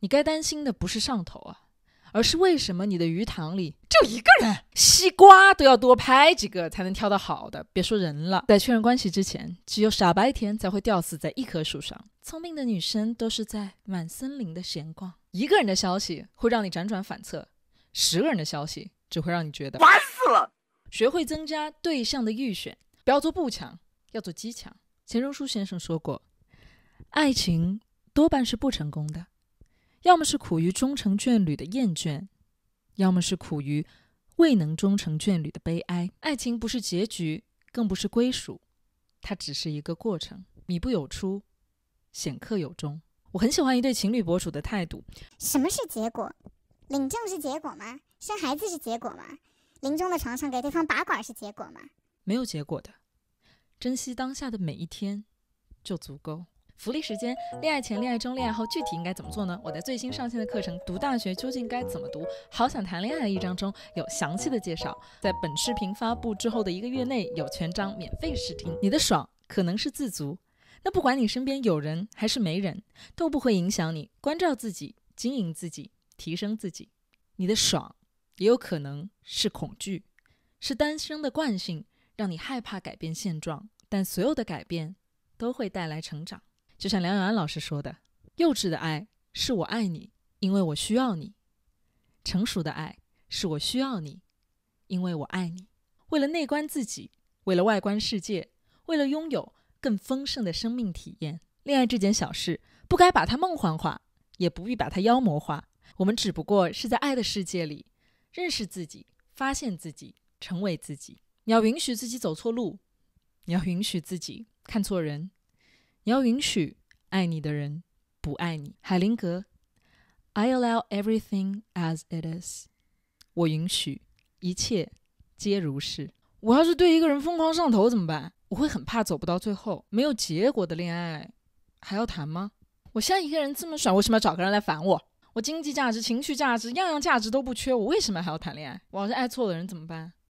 你该担心的不是上头啊，而是为什么你的鱼塘里就一个人？西瓜都要多拍几个才能挑到好的，别说人了。在确认关系之前，只有傻白甜才会吊死在一棵树上。聪明的女生都是在满森林的闲逛。一个人的消息会让你辗转反侧，十个人的消息只会让你觉得烦死了。学会增加对象的预选，不要做步强，要做机强。钱钟书先生说过：“爱情多半是不成功的。”要么是苦于终成眷侣的厌倦，要么是苦于未能终成眷侣的悲哀。爱情不是结局，更不是归属，它只是一个过程。米不有出，显客有终。我很喜欢一对情侣博主的态度：什么是结果？领证是结果吗？生孩子是结果吗？临终的床上给对方拔管是结果吗？没有结果的，珍惜当下的每一天，就足够。福利时间，恋爱前、恋爱中、恋爱后具体应该怎么做呢？我在最新上线的课程《读大学究竟该怎么读》好想谈恋爱一章中有详细的介绍。在本视频发布之后的一个月内，有全章免费试听。你的爽可能是自足，那不管你身边有人还是没人，都不会影响你关照自己、经营自己、提升自己。你的爽也有可能是恐惧，是单身的惯性让你害怕改变现状，但所有的改变都会带来成长。就像梁永安老师说的，幼稚的爱是我爱你，因为我需要你；成熟的爱是我需要你，因为我爱你。为了内观自己，为了外观世界，为了拥有更丰盛的生命体验，恋爱这件小事，不该把它梦幻化，也不必把它妖魔化。我们只不过是在爱的世界里认识自己、发现自己、成为自己。你要允许自己走错路，你要允许自己看错人。你要允许爱你的人不爱你。海灵格，I allow everything as it is。我允许一切皆如是。我要是对一个人疯狂上头怎么办？我会很怕走不到最后，没有结果的恋爱还要谈吗？我现在一个人这么爽，为什么要找个人来烦我？我经济价值、情绪价值、样样价值都不缺，我为什么还要谈恋爱？我要是爱错了人怎么办？